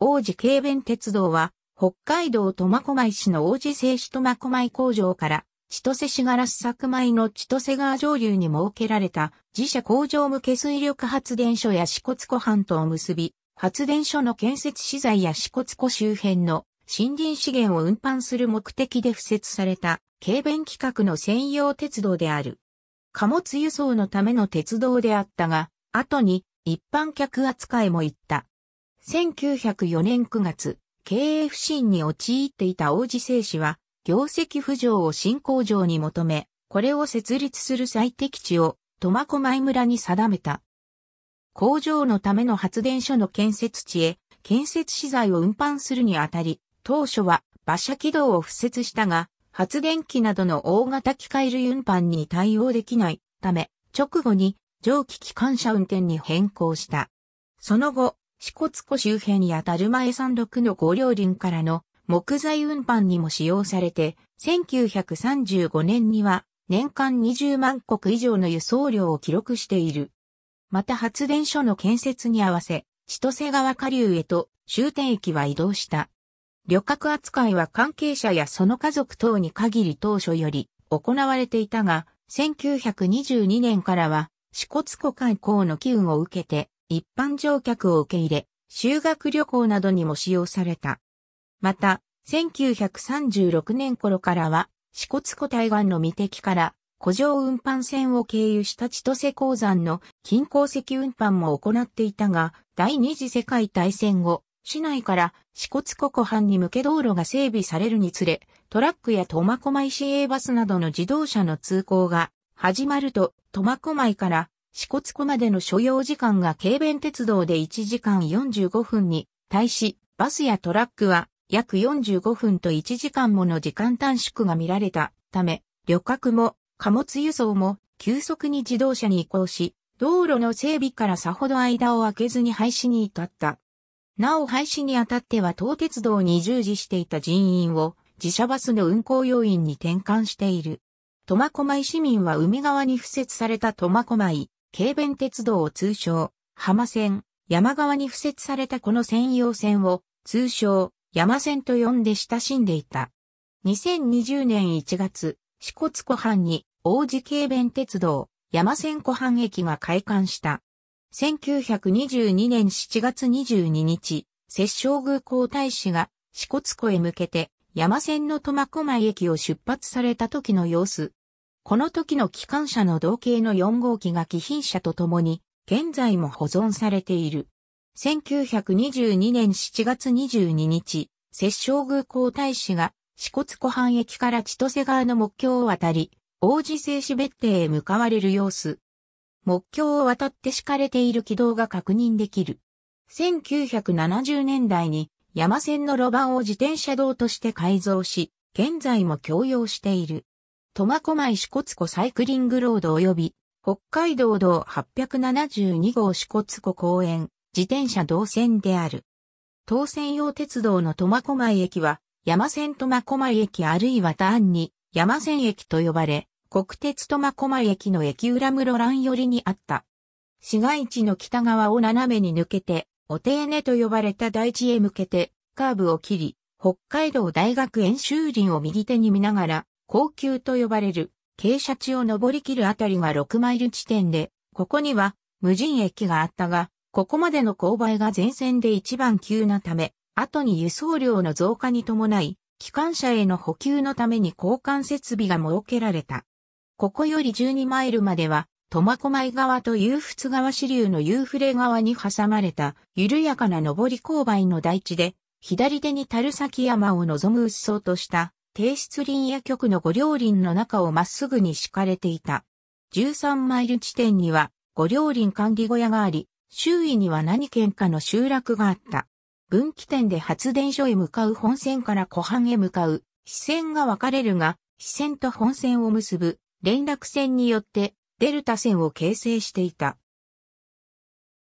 王子軽便鉄道は、北海道苫小牧市の王子製紙苫小牧工場から、千歳市ガラス作米の千歳川上流に設けられた自社工場向け水力発電所や四骨湖半島を結び、発電所の建設資材や四骨湖周辺の森林資源を運搬する目的で付設された軽便規格の専用鉄道である。貨物輸送のための鉄道であったが、後に一般客扱いも行った。1904年9月、経営不振に陥っていた王子製紙は、業績浮上を新工場に求め、これを設立する最適地を苫小牧村に定めた。工場のための発電所の建設地へ建設資材を運搬するにあたり、当初は馬車軌道を敷設したが、発電機などの大型機械類運搬に対応できないため、直後に蒸気機関車運転に変更した。その後、四国湖周辺や樽前山麓の五稜林からの木材運搬にも使用されて、1935年には年間20万石以上の輸送量を記録している。また発電所の建設に合わせ、千歳川下流へと終点駅は移動した。旅客扱いは関係者やその家族等に限り当初より行われていたが、1922年からは、四国湖観光の機運を受けて、一般乗客を受け入れ、修学旅行などにも使用された。また、1936年頃からは、四骨湖対岸の未敵から、古城運搬船を経由した千歳鉱山の近郊石運搬も行っていたが、第二次世界大戦後、市内から四骨湖湖畔に向け道路が整備されるにつれ、トラックや苫小牧市営バスなどの自動車の通行が始まると、苫小牧から四国湖までの所要時間が軽便鉄道で1時間45分に、対し、バスやトラックは約45分と1時間もの時間短縮が見られたため、旅客も貨物輸送も急速に自動車に移行し、道路の整備からさほど間を空けずに廃止に至った。なお廃止にあたっては東鉄道に従事していた人員を自社バスの運行要員に転換している。苫小牧市民は海側に付設された苫小牧軽便鉄道を通称、浜線、山側に付設されたこの専用線を、通称、山線と呼んで親しんでいた。2020年1月、四国湖畔に、王子軽便鉄道、山線湖畔駅が開館した。1922年7月22日、摂政宮皇太子が、四国湖へ向けて、山線の苫小牧駅を出発された時の様子、この時の機関車の同型の4号機が貴賓車とともに、現在も保存されている。1922年7月22日、摂政宮皇太子が、四骨湖畔駅から千歳川の目標を渡り、王子製紙別邸へ向かわれる様子。目標を渡って敷かれている軌道が確認できる。1970年代に山線の路盤を自転車道として改造し、現在も共用している。苫小牧支笏湖サイクリングロード及び、北海道道872号支笏湖公園、自転車動線である。当線用鉄道の苫小牧駅は、山線苫小牧駅あるいは単に山線駅と呼ばれ、国鉄苫小牧駅の駅裏室蘭寄りにあった。市街地の北側を斜めに抜けて、お手根と呼ばれた大地へ向けて、カーブを切り、北海道大学演習林を右手に見ながら、高級と呼ばれる傾斜地を登り切るあたりが6マイル地点で、ここには無人駅があったが、ここまでの勾配が前線で一番急なため、後に輸送量の増加に伴い、機関車への補給のために交換設備が設けられた。ここより12マイルまでは、苫小牧川と遊仏川支流の夕暮れ川に挟まれた緩やかな上り勾配の台地で、左手に樽崎山を望む薄っそうとした低湿林野局の五両林の中をまっすぐに敷かれていた。13マイル地点には五両林管理小屋があり、周囲には何県かの集落があった。分岐点で発電所へ向かう本線から湖畔へ向かう、支線が分かれるが、支線と本線を結ぶ連絡線によってデルタ線を形成していた。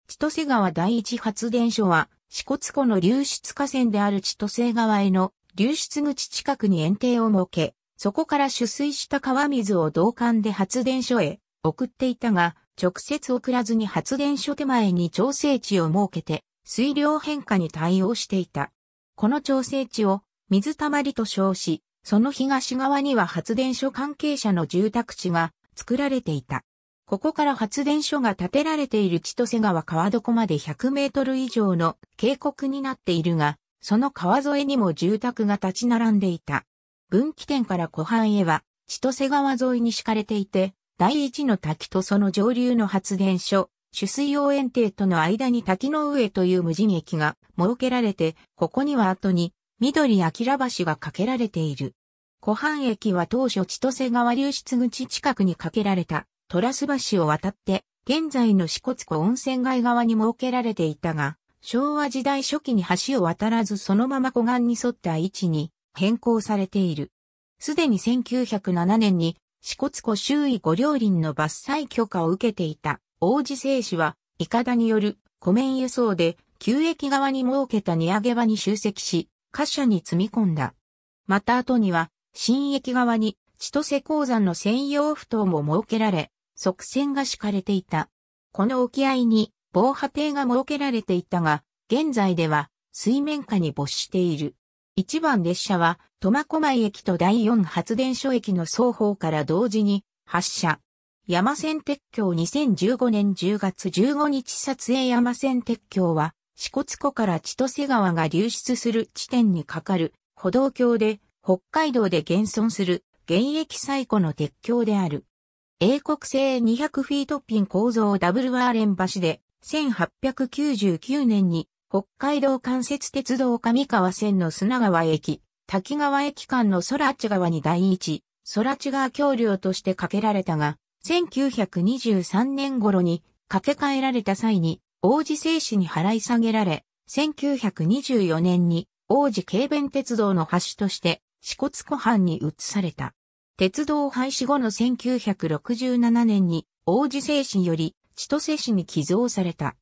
千歳川第一発電所は、支笏湖の流出河川である千歳川への流出口近くに園庭を設け、そこから取水した川水を導管で発電所へ送っていたが、直接送らずに発電所手前に調整池を設けて、水量変化に対応していた。この調整池を水たまりと称し、その東側には発電所関係者の住宅地が作られていた。ここから発電所が建てられている千歳川川床まで100メートル以上の渓谷になっているが、その川沿いにも住宅が立ち並んでいた。分岐点から湖畔へは、千歳川沿いに敷かれていて、第一の滝とその上流の発電所、取水応援艇との間に滝の上という無人駅が設けられて、ここには後に緑明橋が架けられている。湖畔駅は当初千歳川流出口近くに架けられたトラス橋を渡って、現在の四国湖温泉街側に設けられていたが、昭和時代初期に橋を渡らずそのまま湖岸に沿った位置に変更されている。すでに1907年に、四骨湖周囲五両林の伐採許可を受けていた王子製紙は、イカダによる湖面輸送で、旧駅側に設けた荷上げ場に集積し、貨車に積み込んだ。また後には、新駅側に千歳鉱山の専用埠頭も設けられ、側線が敷かれていた。この沖合に防波堤が設けられていたが、現在では水面下に没している。一番列車は、苫小牧駅と第四発電所駅の双方から同時に発車。山線鉄橋2015年10月15日撮影山線鉄橋は、支笏湖から千歳川が流出する地点に架かる歩道橋で、北海道で現存する現役最古の鉄橋である。英国製200フィートピン構造ダブルーレン橋で、1899年に北海道関節鉄道上川線の砂川駅、滝川駅間の空地川に第一、空地川橋梁として架けられたが、1923年頃に架け替えられた際に、王子製紙に払い下げられ、1924年に王子軽便鉄道の橋として、四国湖畔に移された。鉄道廃止後の1967年に、王子製紙より千歳市に寄贈された。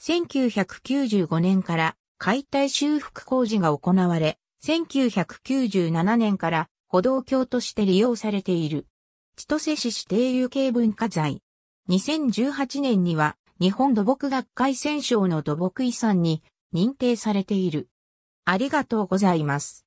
1995年から解体修復工事が行われ、1997年から歩道橋として利用されている。千歳市指定有形文化財。2018年には日本土木学会選賞の土木遺産に認定されている。ありがとうございます。